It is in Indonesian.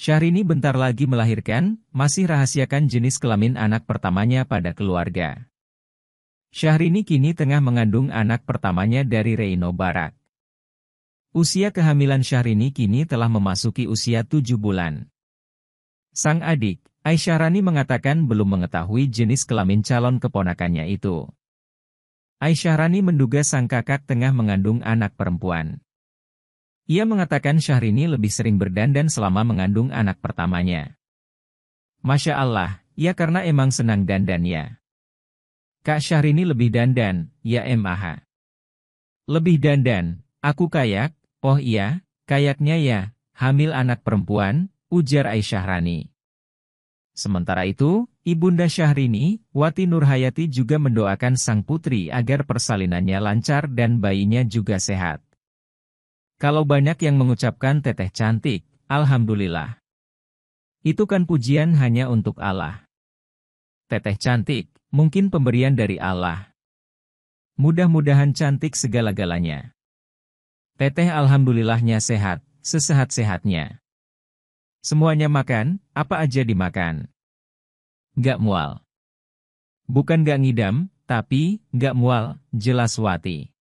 Syahrini bentar lagi melahirkan, masih rahasiakan jenis kelamin anak pertamanya pada keluarga. Syahrini kini tengah mengandung anak pertamanya dari Reino Barak. Usia kehamilan Syahrini kini telah memasuki usia tujuh bulan. Sang adik, Aisyah Rani mengatakan belum mengetahui jenis kelamin calon keponakannya itu. Aisyah Rani menduga sang kakak tengah mengandung anak perempuan. Ia mengatakan Syahrini lebih sering berdandan selama mengandung anak pertamanya. Masya Allah, ya karena emang senang ya. Kak Syahrini lebih dandan, ya emaha. Lebih dandan, aku kayak, oh iya, kayaknya ya, hamil anak perempuan, ujar Aisyah Rani. Sementara itu, Ibunda Syahrini, Wati Nurhayati juga mendoakan sang putri agar persalinannya lancar dan bayinya juga sehat. Kalau banyak yang mengucapkan teteh cantik, Alhamdulillah. Itu kan pujian hanya untuk Allah. Teteh cantik, mungkin pemberian dari Allah. Mudah-mudahan cantik segala-galanya. Teteh Alhamdulillahnya sehat, sesehat-sehatnya. Semuanya makan, apa aja dimakan. Gak mual. Bukan gak ngidam, tapi gak mual, jelas wati.